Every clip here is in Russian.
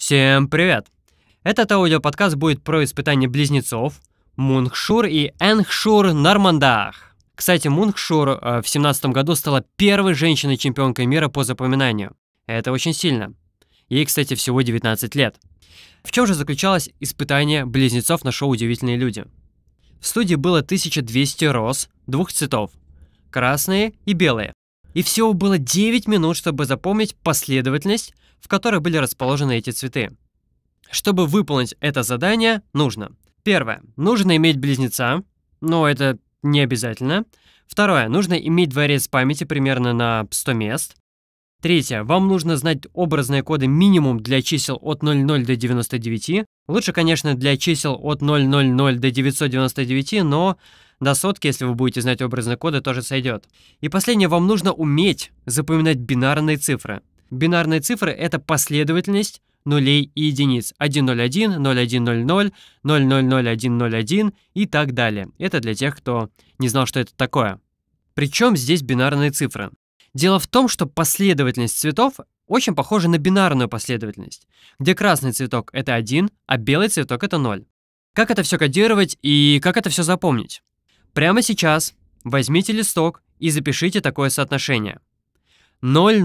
Всем привет! Этот аудиоподкаст будет про испытание близнецов Мунхшур и Энхшур Нормандах. Кстати, Мунхшур э, в 17 году стала первой женщиной-чемпионкой мира по запоминанию. Это очень сильно. Ей, кстати, всего 19 лет. В чем же заключалось испытание близнецов на шоу «Удивительные люди»? В студии было 1200 роз двух цветов – красные и белые. И всего было 9 минут, чтобы запомнить последовательность, в которой были расположены эти цветы. Чтобы выполнить это задание, нужно. Первое. Нужно иметь близнеца, но это не обязательно. Второе. Нужно иметь дворец памяти примерно на 100 мест. Третье. Вам нужно знать образные коды минимум для чисел от 00 до 99. Лучше, конечно, для чисел от 000 до 999, но до сотки, если вы будете знать образные коды, тоже сойдет. И последнее, вам нужно уметь запоминать бинарные цифры. Бинарные цифры — это последовательность нулей и единиц 101, 0100, 000101 и так далее. Это для тех, кто не знал, что это такое. Причем здесь бинарные цифры. Дело в том, что последовательность цветов очень похожа на бинарную последовательность, где красный цветок — это 1, а белый цветок — это 0. Как это все кодировать и как это все запомнить? Прямо сейчас возьмите листок и запишите такое соотношение. 000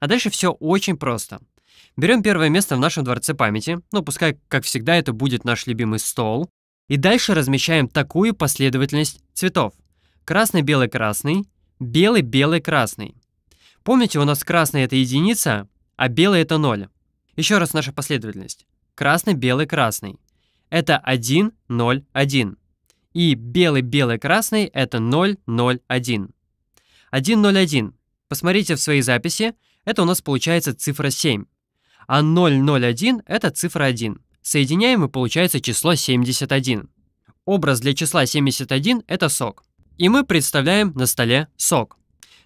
А дальше все очень просто. Берем первое место в нашем дворце памяти, ну пускай, как всегда, это будет наш любимый стол, и дальше размещаем такую последовательность цветов. Красный-белый-красный, белый-белый-красный. Помните, у нас красный это единица, а белый это ноль. Еще раз наша последовательность. Красный-белый-красный. Это 1, 0, 1. И белый-белый-красный это 0, 0, 1. 1, 0, 1. Посмотрите в своей записи, это у нас получается цифра 7. А 001 — это цифра 1. Соединяем и получается число 71. Образ для числа 71 — это сок. И мы представляем на столе сок.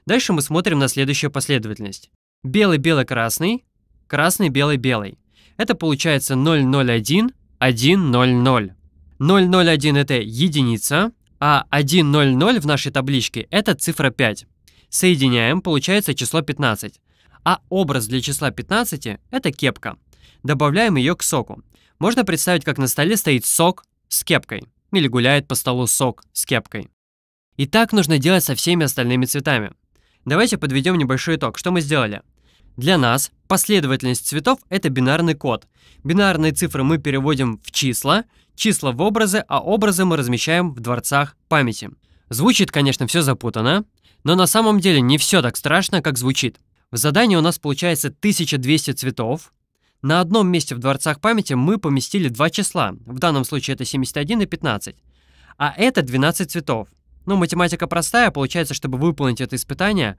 Дальше мы смотрим на следующую последовательность. Белый-белый-красный, красный-белый-белый. Это получается 001, 100. 001 это единица, а 100 в нашей табличке это цифра 5. Соединяем, получается число 15 а образ для числа 15 – это кепка. Добавляем ее к соку. Можно представить, как на столе стоит сок с кепкой или гуляет по столу сок с кепкой. И так нужно делать со всеми остальными цветами. Давайте подведем небольшой итог, что мы сделали. Для нас последовательность цветов – это бинарный код. Бинарные цифры мы переводим в числа, числа в образы, а образы мы размещаем в дворцах памяти. Звучит, конечно, все запутанно, но на самом деле не все так страшно, как звучит. В задании у нас получается 1200 цветов. На одном месте в дворцах памяти мы поместили два числа. В данном случае это 71 и 15. А это 12 цветов. Ну, математика простая. Получается, чтобы выполнить это испытание,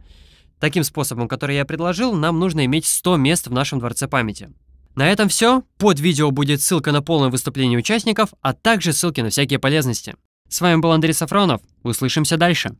таким способом, который я предложил, нам нужно иметь 100 мест в нашем дворце памяти. На этом все. Под видео будет ссылка на полное выступление участников, а также ссылки на всякие полезности. С вами был Андрей Сафронов. Услышимся дальше.